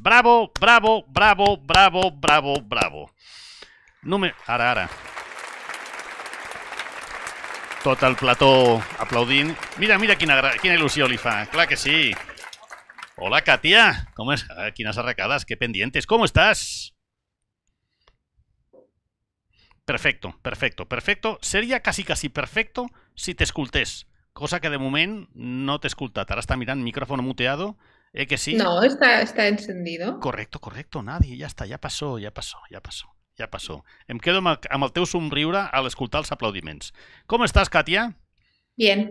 Bravo, bravo, bravo, bravo, bravo, bravo. Número... Ara, ara. plató aplaudín. Mira, mira quién quina il·lusió Claro que sí. Hola, Katia. ¿Cómo es? Aquí ah, las arracadas, qué pendientes. ¿Cómo estás? Perfecto, perfecto, perfecto. Sería casi, casi perfecto si te escultes. cosa que de momento no te escoltat. Ara está mirando? micrófono muteado ¿Eh que sí? No, está, está encendido. Correcto, correcto, nadie, ja està, ja passó, ja passó, ja passó, ja passó. Em quedo amb el, amb el teu somriure a l'escoltar els aplaudiments. Com estàs, Katia? Bien,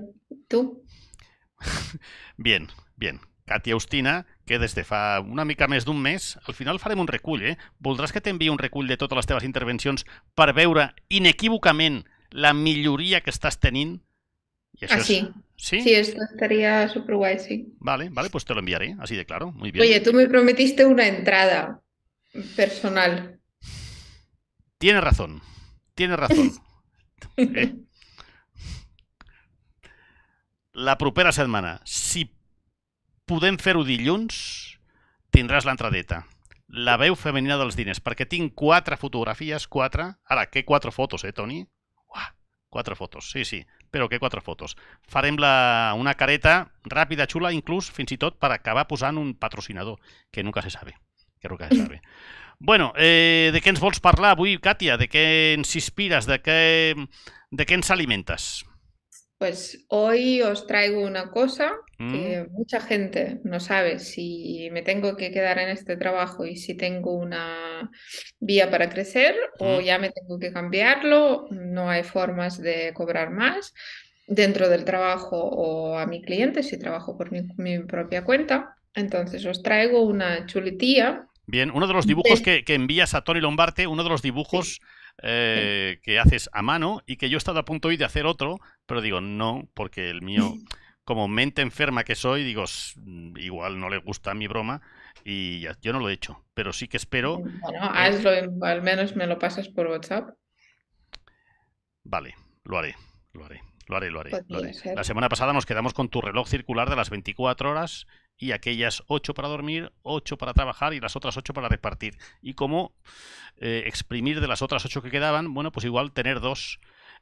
tu? bien, bien. Katia Austina, que des de fa una mica més d'un mes, al final farem un recull, eh? Voldràs que t'enviï un recull de totes les teves intervencions per veure inequívocament la milloria que estàs tenint? I això ah, sí. És, ¿Sí? esto estaría súper guay, sí. Vale, vale, pues te lo enviaré, así de claro. Muy bien. Oye, tú me prometiste una entrada personal. Tienes razón, tienes razón. Eh, la propera semana, si puden fer tendrás la la La veo femenina de los diners, porque tinc cuatro fotografías, cuatro... Ahora, que cuatro fotos, eh, Tony. Cuatro fotos, sí, sí. però que quatre fotos. Farem la, una careta ràpida, xula, inclús fins i tot per acabar posant un patrocinador, que nunca se sabe. Que nunca se sabe. Bueno, eh, de què ens vols parlar avui, Càtia? De què ens inspires? De què, de què ens alimentes? Pues hoy os traigo una cosa mm. que mucha gente no sabe si me tengo que quedar en este trabajo y si tengo una vía para crecer o mm. ya me tengo que cambiarlo, no hay formas de cobrar más dentro del trabajo o a mi cliente si trabajo por mi, propia cuenta. Entonces os traigo una chulitía. Bien, uno de los dibujos Que, que, envías a Tony Lombarte, uno de los dibujos... Eh, que haces a mano y que yo he estado a punto hoy de hacer otro, pero digo, no, porque el mío, como mente enferma que soy, digo, mm, igual no le gusta mi broma y yo no lo he hecho, pero sí que espero. Mm, hazlo, al menos me lo pasas por WhatsApp. Vale, lo haré, lo haré. Lo haré, lo haré. Lo haré. La semana pasada nos quedamos con tu reloj circular de las 24 horas y aquellas 8 para dormir, 8 para trabajar y las otras 8 para repartir. Y cómo eh, exprimir de las otras ocho que quedaban, bueno, pues igual tener dos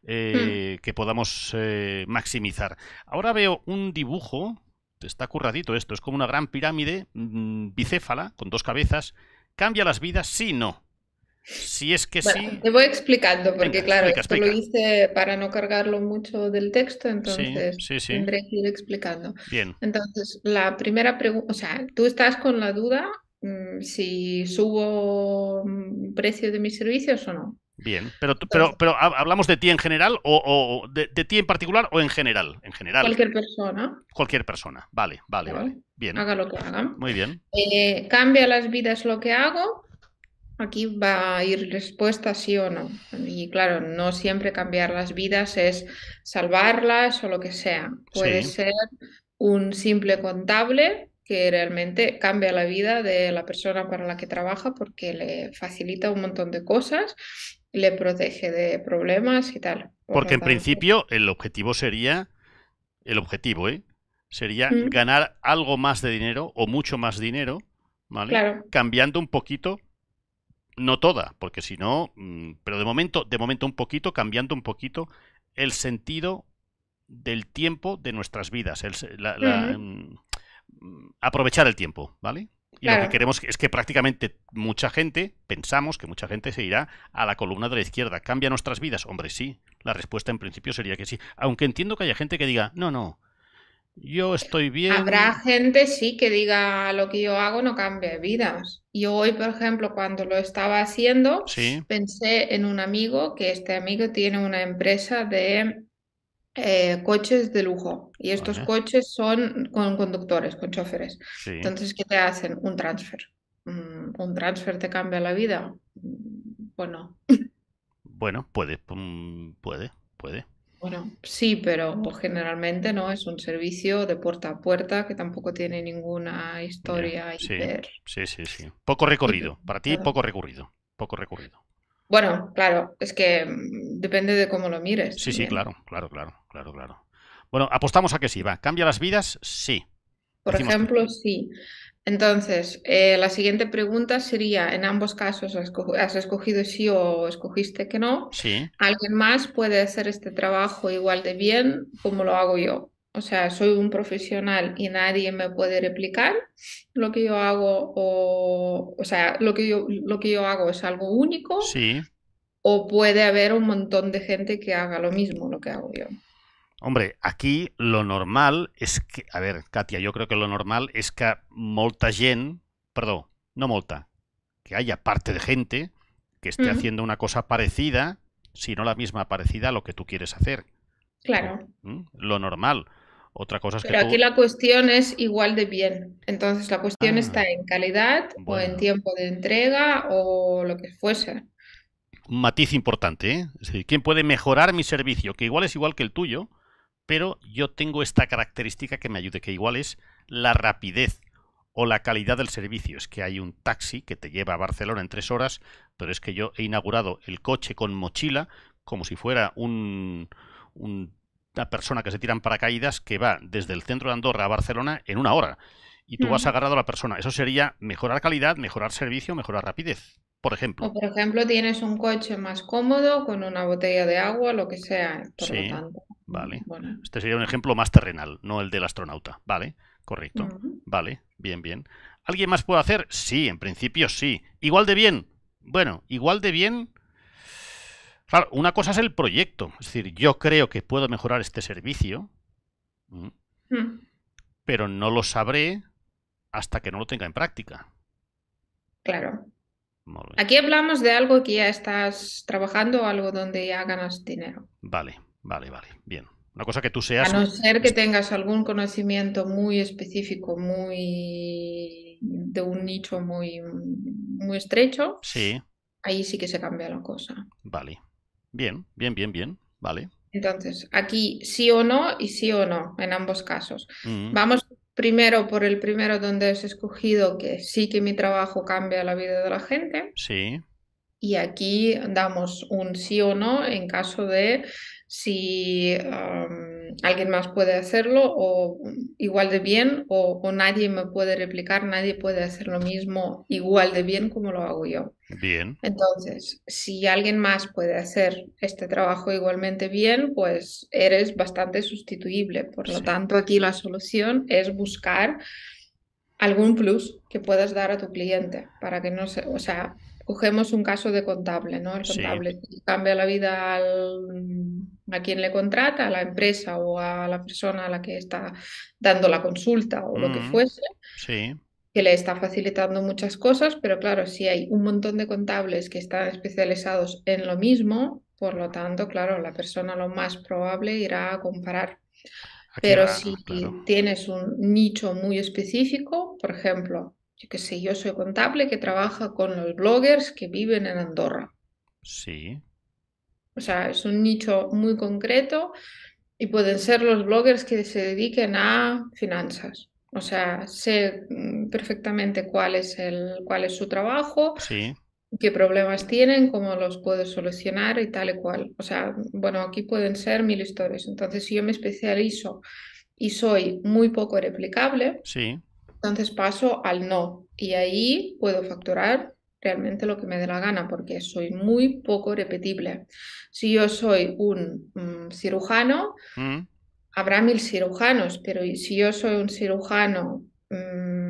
eh, hmm. que podamos eh, maximizar. Ahora veo un dibujo, está curradito esto, es como una gran pirámide mm, bicéfala con dos cabezas. ¿Cambia las vidas? Sí, no. Si es que sí. Te voy explicando, porque claro, esto lo hice para no cargarlo mucho del texto, entonces tendré que ir explicando. Bien. Entonces, la primera pregunta, o sea, tú estás con la duda mm, si subo mm, precio de mis servicios o no. Bien, pero, pero, pero hablamos de ti en general o, de, ti en particular o en general, en general. Cualquier persona. Cualquier persona, vale, vale, vale. Bien. Haga lo que haga. Muy bien. Eh, cambia las vidas lo que hago, Aquí va a ir respuesta sí o no. Y claro, no siempre cambiar las vidas es salvarlas o lo que sea. Puede ser un simple contable que realmente cambia la vida de la persona para la que trabaja porque le facilita un montón de cosas, le protege de problemas y tal. porque en principio el objetivo sería, el objetivo, ¿eh? Sería ganar algo más de dinero o mucho más dinero, ¿vale? Cambiando un poquito no toda, porque si no, mm, pero de momento, de momento un poquito, cambiando un poquito el sentido del tiempo de nuestras vidas, mm, mm, aprovechar el tiempo, ¿vale? Y lo que queremos es que prácticamente mucha gente, pensamos que mucha gente se irá a la columna de la izquierda. ¿Cambia nuestras vidas? Hombre, sí. La respuesta en principio sería que sí. Aunque entiendo que haya gente que diga, no, no, yo estoy bien. Habrá gente, sí, que diga, lo que yo hago no cambia vidas. Yo hoy, por ejemplo, cuando lo estaba haciendo, pensé en un amigo que este amigo tiene una empresa de eh, coches de lujo. Y estos coches son con conductores, con choferes. Entonces, ¿qué te hacen? Un transfer. Mm, ¿Un transfer te cambia la vida? Bueno. Mm, pues bueno, puede, mm, puede, puede. Bueno, sí, pero pues, generalmente no, es un servicio de puerta a puerta que tampoco tiene ninguna historia. Sí, sí, sí, Poco recorrido, para ti poco recorrido. poco Bueno, claro, es que mm, depende de cómo lo mires. Sí, sí, claro, claro, claro, claro, claro. Bueno, apostamos a que sí, va. ¿Cambia las vidas? Sí. Por ejemplo, sí. Entonces, eh, la siguiente pregunta sería, en ambos casos, ¿has escogido sí o escogiste que no? Sí. ¿Alguien más puede hacer este trabajo igual de bien como lo hago yo? O sea, soy un profesional y nadie me puede replicar lo que yo hago o, o sea, lo que, yo, lo que yo hago es algo único. Sí. O puede haber un montón de gente que haga lo mismo, lo que hago yo. Hombre, aquí lo normal es que... A ver, Katia, yo creo que lo normal es que molta gent... perdón, no molta. Que haya parte de gente que esté haciendo una cosa parecida, si no la misma parecida a lo que tú quieres hacer. Claro. Mm, lo normal. Otra cosa es Pero que. aquí la cuestión es igual de bien. Entonces la cuestión está ah. en calidad o en tiempo de entrega o lo que fuese. Un matiz importante, ¿eh? Es decir, ¿quién puede mejorar mi servicio? Que igual es igual que el tuyo, pero yo tengo esta característica que me ayude, que igual es la rapidez o la calidad del servicio. Es que hay un taxi que te lleva a Barcelona en tres horas, pero es que yo he inaugurado el coche con mochila como si fuera un, una persona que se tiran paracaídas que va desde el centro de Andorra a Barcelona en una hora. Y tú vas has agarrado a la persona. Eso sería mejorar calidad, mejorar servicio, mejorar rapidez. Por ejemplo. O por ejemplo, tienes un coche más cómodo con una botella de agua, lo que sea. Por lo tanto. Vale. Este sería un ejemplo más terrenal, no el del astronauta. Vale, correcto. Vale, bien, bien. ¿Alguien más puede hacer? Sí, en principio sí. Igual de bien. Bueno, igual de bien. Claro, una cosa es el proyecto. Es decir, yo creo que puedo mejorar este servicio, hmm. pero no lo sabré hasta que no lo tenga en práctica. Claro. Aquí hablamos de algo que ya estás trabajando, o algo donde ya ganas dinero. Vale, Vale, vale, bien. Una cosa que tú seas. A no ser que tengas algún conocimiento muy específico, muy de un nicho muy, muy estrecho. Sí. Ahí sí que se cambia la cosa. Vale. Bien, bien, bien, bien. Vale. Entonces, aquí sí o no y sí o no, en ambos casos. Mm. Vamos primero por el primero donde has escogido que sí que mi trabajo cambia la vida de la gente. Sí. Y aquí damos un sí o no en caso de si alguien más puede hacerlo o igual de bien o, nadie me puede replicar, nadie puede hacer lo mismo igual de bien como lo hago yo. Bien. Entonces, si alguien más puede hacer este trabajo igualmente bien, pues eres bastante sustituible. Por lo tanto, aquí la solución es buscar algún plus que puedas dar a tu cliente para que no se, o sea, cogemos un caso de contable, ¿no? El contable cambia la vida a quien le contrata, a la empresa o a la persona a la que está dando la consulta o lo que mm. fuese. que le está facilitando muchas cosas, pero claro, si hay un montón de contables que están especializados en lo mismo, por lo tanto, claro, la persona lo más probable irá a comparar. pero si tienes un nicho muy específico, por ejemplo, yo qué sé, yo soy contable que trabaja con los bloggers que viven en Andorra. Sí. O sea, es un nicho muy concreto y pueden ser los bloggers que se dediquen a finanzas. O sea, sé mm, perfectamente cuál es, el, cuál es su trabajo, qué problemas tienen, cómo los puedo solucionar y tal y cual. O sea, bueno, aquí pueden ser mil historias. Entonces, si yo me especializo y soy muy poco replicable, sí. Entonces paso al no y ahí puedo facturar realmente lo que me dé la gana porque soy muy poco repetible. Si yo soy un mm, cirujano, mm. habrá mil cirujanos, pero si yo soy un cirujano... Mm,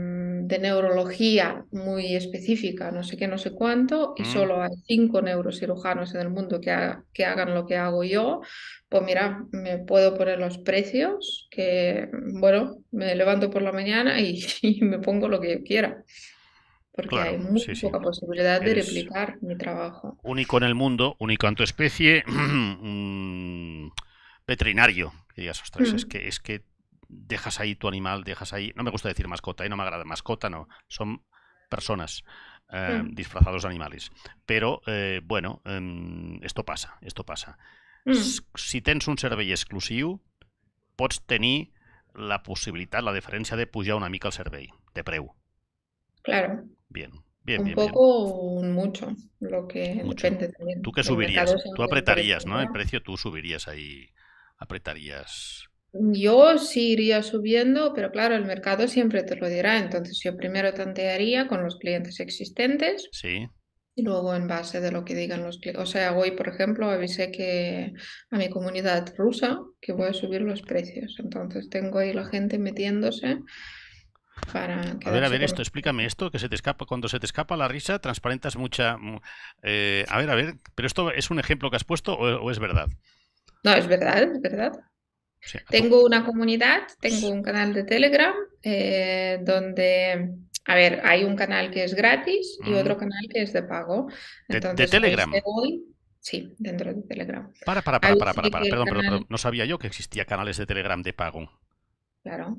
de neurología muy específica, no sé qué, no sé cuánto, y mm. solo hay cinco neurocirujanos en el mundo que, que hagan lo que hago yo, pues mira, me puedo poner los precios, que bueno, me levanto por la mañana y, me pongo lo que quiera porque hay muy poca posibilidad de replicar mi trabajo. Único en el mundo, único en tu especie, veterinario. y digas, ostras, es mm. que, es que dejas ahí tu animal, dejas ahí, no me gusta decir mascota, y no me agrada mascota, no, son personas. Eh, mm. disfrazados de animales. Pero, eh, bueno, em, esto pasa, esto pasa. Mm. Si tens un survey exclusivo, pots tener la posibilidad, la diferencia de pujar una mica al survey, de preu. Claro. Bien, bien, bien. Un poco, mucho, lo que Tú que subirías, tú apretarías, ¿no? El precio tú subirías ahí, apretarías. Yo sí iría subiendo, pero claro, el mercado siempre te lo dirá. Entonces yo primero tantearía con los clientes existentes. Sí. Y luego en base de lo que digan los clientes. O sea, hoy, por ejemplo, avisé que a mi comunidad rusa que voy a subir los precios. Entonces tengo ahí la gente metiéndose para... A ver, a ver esto, explícame esto, que se te escapa. Cuando se te escapa la risa, transparentas mucha... Eh, a ver, a ver, pero esto es un ejemplo que has puesto o es verdad. No, es verdad, es verdad tengo una comunidad, tengo un canal de Telegram eh, donde, a ver, hay un canal que es gratis y otro canal que es de pago. Entonces, de, Telegram. sí, dentro de Telegram. Para, para, para, para, para, Perdón, pero perdón, perdón, no sabía yo que existía canales de Telegram de pago. Claro.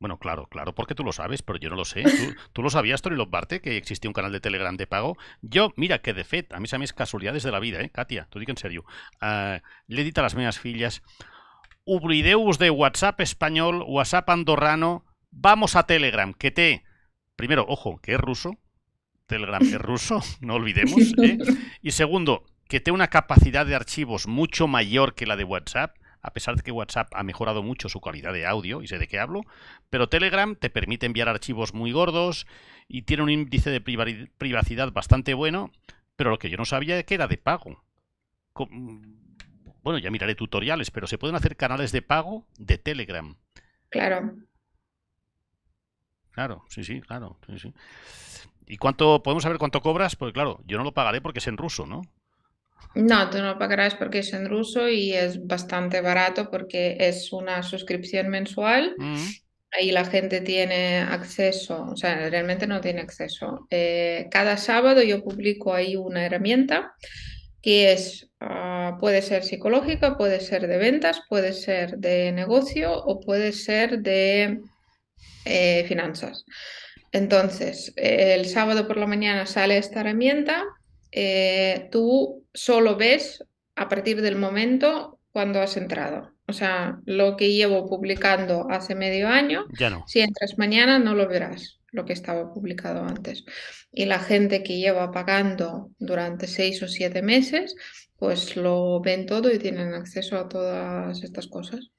Bueno, claro, claro, porque tú lo sabes, pero yo no lo sé. ¿Tú, lo sabías, Tony Lobarte, que existía un canal de Telegram de pago? Yo, mira, que de fet, a se me es casualidades de la vida, eh, Katia, tú que en serio. Ah, le he a las mías fillas, de WhatsApp español, WhatsApp andorrano, vamos a Telegram, que te... Primero, ojo, que es ruso, Telegram es ruso, no olvidemos. ¿eh? Y segundo, que te una capacidad de archivos mucho mayor que la de WhatsApp a pesar de que WhatsApp ha mejorado mucho su calidad de audio, y sé de qué hablo, pero Telegram te permite enviar archivos muy gordos y tiene un índice de privacidad bastante bueno, pero lo que yo no sabía es que era de pago. Bueno, ya miraré tutoriales, pero se pueden hacer canales de pago de Telegram. Claro. Claro, sí, sí, claro. Sí, ¿Y cuánto podemos saber cuánto cobras? Porque claro, yo no lo pagaré porque es en ruso, ¿no? No, tú no pagarás porque es en ruso y es bastante barato porque es una suscripción mensual. Mm. y Ahí la gente tiene acceso, o sea, realmente no tiene acceso. Eh, cada sábado yo publico ahí una herramienta que es, ah, puede ser psicológica, puede ser de ventas, puede ser de negocio o puede ser de eh, finanzas. Entonces, el sábado por la mañana sale esta herramienta eh, tú solo ves a partir del momento cuando has entrado. O sea, lo que llevo publicando hace medio año, si entras mañana no lo verás, lo que estaba publicado antes. Y la gente que lleva pagando durante seis o siete meses, pues lo ven todo y tienen acceso a todas estas cosas.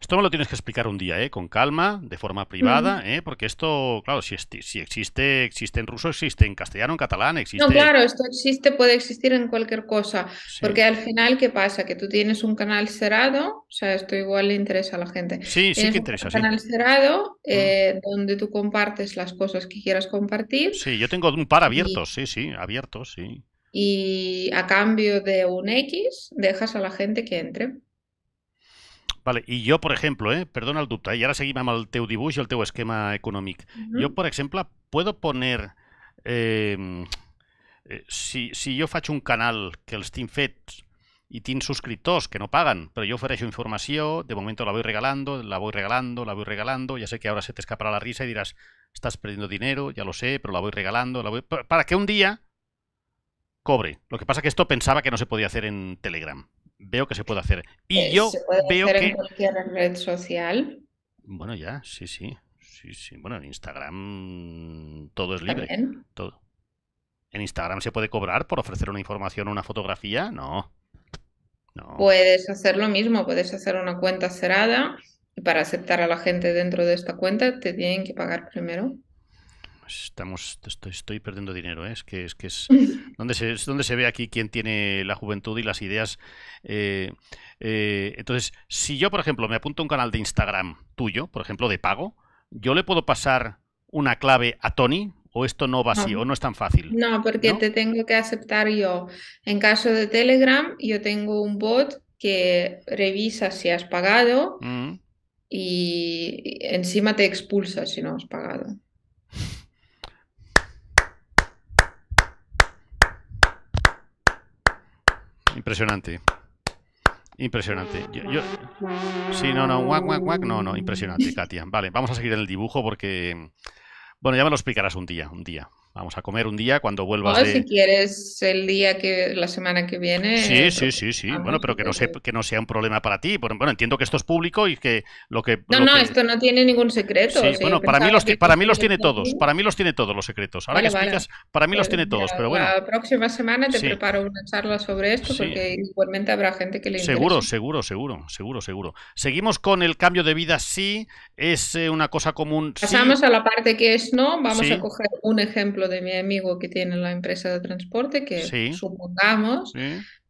Esto me lo tienes que explicar un día, ¿eh? Con calma, de forma privada, ¿eh? Porque esto, claro, si, si existe, existe en ruso, existe en castellano, en catalán, existe... No, claro, esto existe, puede existir en cualquier cosa. Porque al final, ¿qué pasa? Que tú tienes un canal cerrado, o sea, esto igual le interesa a la gente. Sí, sí que interesa. Un canal cerrado eh, donde tú compartes las cosas que quieras compartir. Sí, yo tengo un par abiertos, sí, sí, abiertos, sí. Y a cambio de un X, dejas a la gente que entre. Vale, yo yo, por ejemplo, eh, perdona el dubte, eh, y ahora seguimos seguim amb el teu dibuix el teu esquema econòmic. Yo, por ejemplo, puedo poner... Eh, eh, si, si jo un canal que el tinc fets y tinc subscriptors que no paguen, però yo ofereixo información, de momento la voy regalando, la voy regalando, la voy regalando, ya sé que ahora se te escapará la risa y dirás, estás perdiendo dinero, ya lo sé, pero la voy regalando, la voy... para que un día cobre. Lo que pasa que esto pensaba que no se podía hacer en Telegram veo que se puede hacer. Y eh, yo se veo que... red social. Bueno, ya, sí, sí. Sí, sí. Bueno, en Instagram todo es libre. Todo. ¿En Instagram se puede cobrar por ofrecer una información o una fotografía? No. no. Puedes hacer lo mismo, puedes hacer una cuenta cerrada y para aceptar a la gente dentro de esta cuenta te tienen que pagar primero. Estamos, estoy, estoy perdiendo dinero, ¿eh? es que es que es donde se, es se ve aquí quién tiene la juventud y las ideas. Eh, eh, entonces, si yo, por ejemplo, me apunto a un canal de Instagram tuyo, por ejemplo, de pago, yo le puedo pasar una clave a Tony, o esto no va así, ah. o no es tan fácil. No, porque te tengo que aceptar yo. En caso de Telegram, yo tengo un bot que revisa si has pagado mm. y encima te expulsa si no has pagado. impresionante. Impresionante. Yo, Sí, no, no, guac, guac, guac. No, no, impresionante, Katia. Vale, vamos a seguir en el dibujo porque. Mm, bueno, ya me lo explicarás un día, un día. Vamos a comer un día cuando vuelvas. ¿A si quieres el día que la semana que viene. Sí, sí, sí, sí. bueno, pero que no, sea, que no sea un problema para ti. Bueno, entiendo que esto es público y que lo que. No, no, esto no tiene ningún secreto. Sí, bueno, para mí los, para mí los tiene todos. Para mí los tiene todos los secretos. Ahora que explicas, para mí los pues tiene todos. Pero bueno. La próxima semana te preparo una charla sobre esto porque igualmente habrá gente que le. Interese. Seguro, seguro, seguro, seguro, seguro. Seguimos con el cambio de vida. Sí, es eh, una cosa común. Pasamos a la parte que es no. Vamos a coger un ejemplo de mi amigo que tiene la empresa de transporte, que supongamos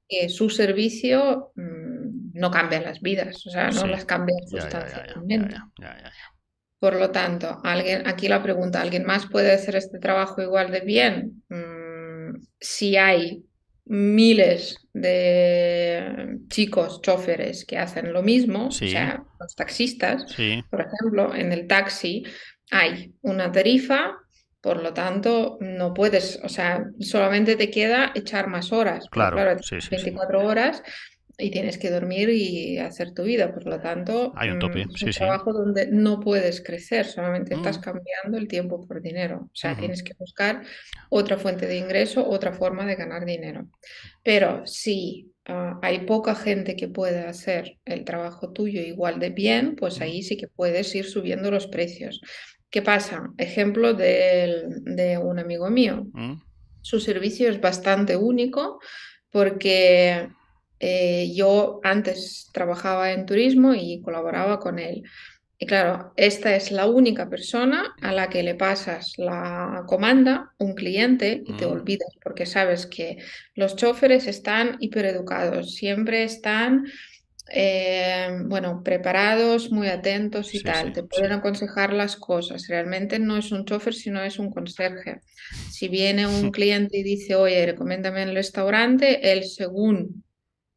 que su servicio mm, no cambia las vidas, o sea, no las cambia sustancialmente. Por lo tanto, alguien, aquí la pregunta, ¿alguien más puede hacer este trabajo igual de bien? Mm, si hay miles de chicos choferes que hacen lo mismo, o sea, los taxistas, por ejemplo, en el taxi hay una tarifa por lo tanto, no puedes, o sea, solamente te queda echar más horas. Claro, 24 horas y tienes que dormir y hacer tu vida. Por lo tanto, hay un tope. Mm, es un trabajo donde no puedes crecer, solamente mm. estás cambiando el tiempo por dinero. O sea, tienes que buscar otra fuente de ingreso, otra forma de ganar dinero. Pero si ah, hay poca gente que pueda hacer el trabajo tuyo igual de bien, pues mm. ahí sí que puedes ir subiendo los precios. ¿Qué pasa? Ejemplo de un amigo mío. Mm. Su servicio es bastante único porque eh, yo antes trabajaba en turismo y colaboraba con él. Y claro, esta es la única persona a la que le pasas la comanda, un cliente, y te mm. olvidas, porque sabes que los choferes están hipereducados, siempre están eh, bueno, preparados, muy atentos y tal. te pueden aconsejar las cosas. Realmente no es un chofer, sino es un conserje. Si viene un hmm. cliente y dice, oye, recomiéndame el restaurante, el según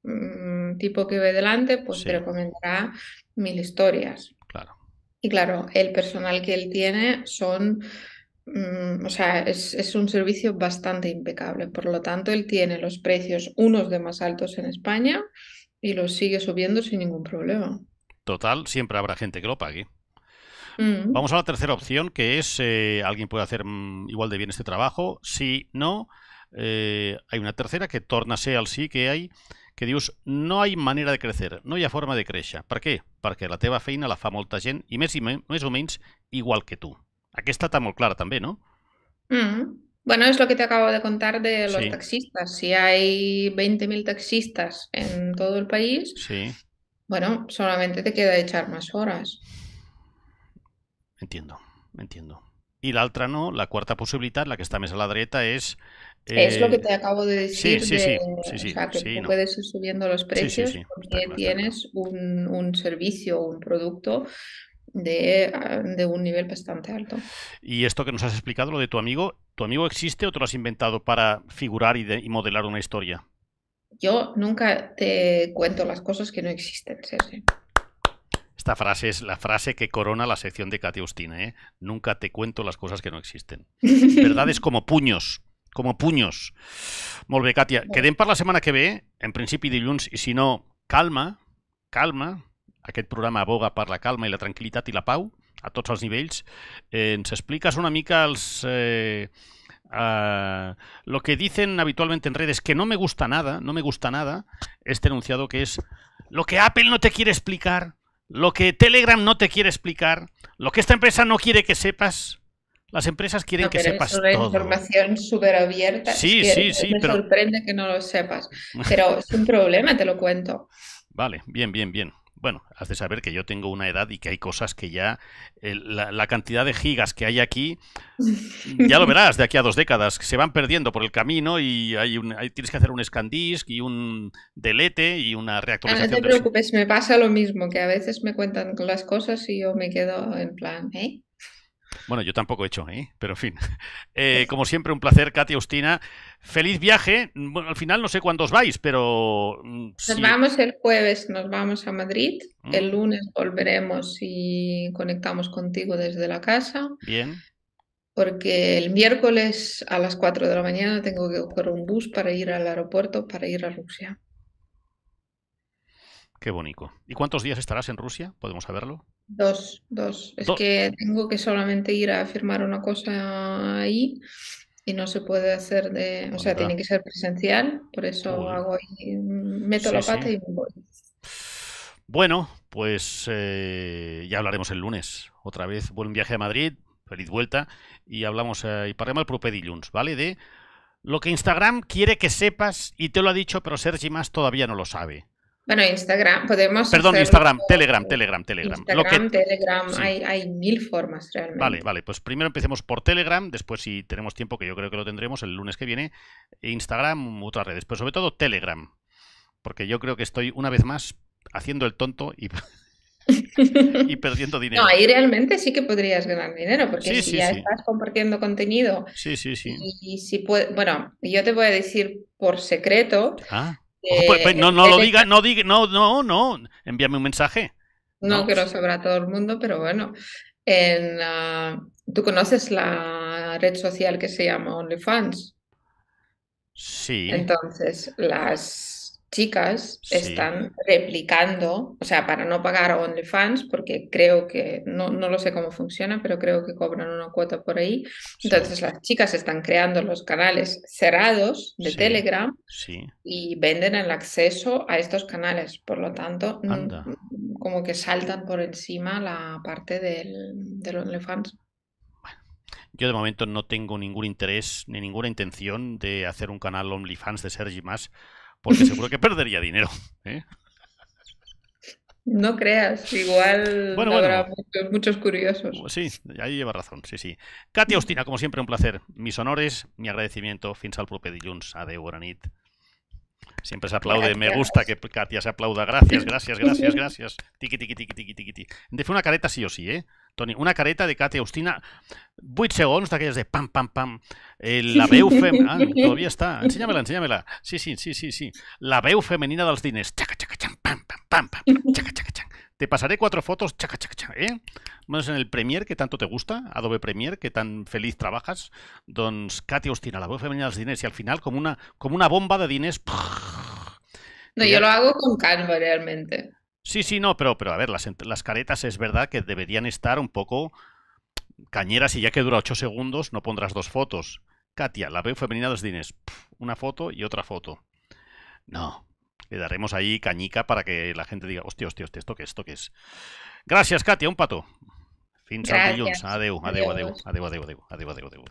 mm, tipo que ve delante, pues te recomendará mil historias. Claro. Y claro, el personal que él tiene son... Mm, o sea, es, es, un servicio bastante impecable. Por lo tanto, él tiene los precios, unos de más altos en España y lo sigue subiendo sin ningún problema. Total, siempre habrá gente que lo pague. Mm. Vamos a la tercera opción, que es eh, alguien puede hacer mm, igual de bien este trabajo. Si no, eh, hay una tercera que torna al sí que hay que Dios no hay manera de crecer, no hay forma de ¿Para qué? Para que la teva feina la fa molta gent i més, o menos igual que Aquí está tan muy clara también no? Mm. Bueno, es lo que te acabo de contar de los taxistas. Si hay 20.000 taxistas en todo el país, sí. bueno, solamente te queda echar más horas. Entiendo, entiendo. Y la otra no, la cuarta posibilidad, la que está más a la derecha, es... Es lo que eh, te acabo de decir, sí, sí, sí, o sea, que puedes ir subiendo los precios porque tienes Un, servicio o un producto ah, de, un nivel bastante alto. Y esto que nos has explicado, lo de tu amigo, ¿Tu amigo existe o te lo has inventado para figurar y, modelar una historia? Yo nunca te cuento las cosas que no existen, Esta frase es la frase que corona la sección de Katia Austina, ¿eh? Nunca te cuento las cosas que no existen. verdad es como puños, como puños. Molve Katia, que den para la semana que ve, en principi dilluns, y si no, calma, calma, Aquel programa aboga para la calma y la tranquilidad y la pau, a todos los niveles, eh, se explica una mica eh, eh, lo que dicen habitualmente en redes que no me gusta nada, no me gusta nada, este enunciado que es lo que Apple no te quiere explicar, lo que Telegram no te quiere explicar, lo que esta empresa no quiere que sepas. Las empresas quieren que sepas todo. Es una información súper abierta. Sí, sí, sí. Me sorprende que no lo sepas. Pero es un problema, te lo cuento. Vale, bien, bien, bien bueno, has de saber que yo tengo una edad y que hay cosas que ya, eh, la, cantidad de gigas que hay aquí, ya lo verás de aquí a dos décadas, que se van perdiendo por el camino y hay, tienes que hacer un disk y un delete y una reactualización. Ah, no te preocupes, me pasa lo mismo, que a veces me cuentan las cosas y yo me quedo en plan, ¿eh? Bueno, yo tampoco he hecho, ¿eh? pero en fin. Eh, como siempre, un placer, Katia Austina. Feliz viaje. Bueno, al final no sé cuándo os vais, pero... Mm, nos vamos el jueves, nos vamos a Madrid. Mm. El lunes volveremos y conectamos contigo desde la casa. Bien. Porque el miércoles a las 4 de la mañana tengo que coger un bus para ir al aeropuerto, para ir a Rusia. Qué bonito. ¿Y cuántos días estarás en Rusia? ¿Podemos saberlo? Dos, dos. Es que tengo que solamente ir a firmar una cosa ahí y no se puede hacer de, o sea, tiene que ser presencial, por eso hago ahí, meto la pata y me voy. Bueno, pues eh, ya hablaremos el lunes. Otra vez, buen viaje a Madrid, feliz vuelta. Y hablamos eh, y el al ¿vale? De lo que Instagram quiere que sepas y te lo ha dicho, pero Sergi más todavía no lo sabe. Bueno, Instagram, podemos. Perdón, Instagram, Telegram, Telegram, Telegram. Instagram, Telegram, hay, mil formas realmente. Vale, vale, pues primero empecemos por Telegram, después, si tenemos tiempo, que yo creo que lo tendremos el lunes que viene, Instagram, otras redes, pero sobre todo Telegram, porque yo creo que estoy una vez más haciendo el tonto y. y perdiendo dinero. No, ahí realmente sí que podrías ganar dinero, porque si ya estás compartiendo contenido. Sí, sí, sí. Y, si puede, bueno, yo te voy a decir por secreto ah. Pues, pues, no, no lo diga, no diga, no, no, no, envíame un mensaje. No, que lo sabrá todo el mundo, pero bueno. Ah, ¿Tú conoces la red social que se llama OnlyFans? Sí. Entonces, las chicas están replicando, o sea, para no pagar OnlyFans, porque creo que, no, no, lo sé cómo funciona, pero creo que cobran una cuota por ahí. Entonces las chicas están creando los canales cerrados de Telegram y venden el acceso a estos canales. Por lo tanto, mm, como que saltan por encima la parte del, del OnlyFans. Yo de momento no tengo ningún interés ni ninguna intención de hacer un canal OnlyFans de Sergi más, porque seguro que perdería dinero. ¿eh? No creas, igual bueno, Muchos, curiosos. Uh, sí, ahí lleva razón, sí, sí. Katia Ostina, mm. como siempre, un placer. Mis honores, mi agradecimiento, fins al proper dilluns, adeu, de Siempre se aplaude, me gusta que Katia se aplauda. Gracias, gracias, gracias, gracias. Tiki, tiki, tiki, tiki, tiki. De una careta sí o sí, ¿eh? Tony, una careta de Katia Austina, 8 segons aquellas de pam, pam, pam. Eh, la veu femenina... Ah, todavía está. Enséñamela, enséñamela. Sí, sí, sí, sí, sí. La veu femenina dels diners. Chaca, chaca, pam, pam, pam, pam, chaca, chaca, Te pasaré cuatro fotos, chaca, chaca, chan. ¿eh? Menos en el Premier que tanto te gusta, Adobe Premier, que tan feliz trabajas, doncs Katia Austina, la veu femenina los diners, y al final como una, como una bomba de diners... No, yo lo hago con Canva realmente. Sí, sí, no, pero, pero a ver, las, las caretas es verdad que deberían estar un poco cañeras y ya que dura 8 segundos no pondrás dos fotos. Katia, la veo femenina dos dines. Una foto y otra foto. No. Le daremos ahí cañica para que la gente diga, hostia, hostia, hostia, ¿esto qué, esto que es? Gracias, Katia, un pato. Fin, al Adeú, Adeu, adeu, adeu, adeu, adeu, adeu, adeu,